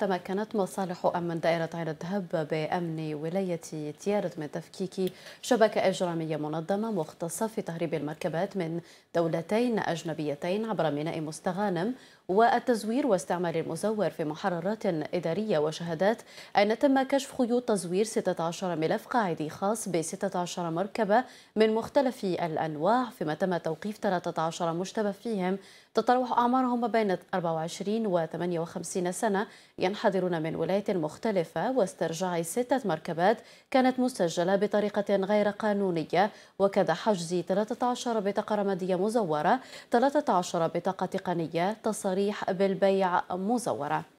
تمكنت مصالح أمن دائرة عين الذهب بأمن ولاية تيارت من تفكيك شبكة إجرامية منظمة مختصة في تهريب المركبات من دولتين أجنبيتين عبر ميناء مستغانم والتزوير واستعمال المزور في محررات إدارية وشهادات أن تم كشف خيوط تزوير 16 ملف قاعدي خاص ب 16 مركبة من مختلف الأنواع فيما تم توقيف 13 مشتبه فيهم تتراوح أعمارهم بين 24 و 58 سنة ينحدرون من ولايات مختلفة واسترجاع ستة مركبات كانت مسجلة بطريقة غير قانونية وكذا حجز 13 بطاقة رمادية مزورة 13 بطاقة تقنية تصريح بالبيع مزورة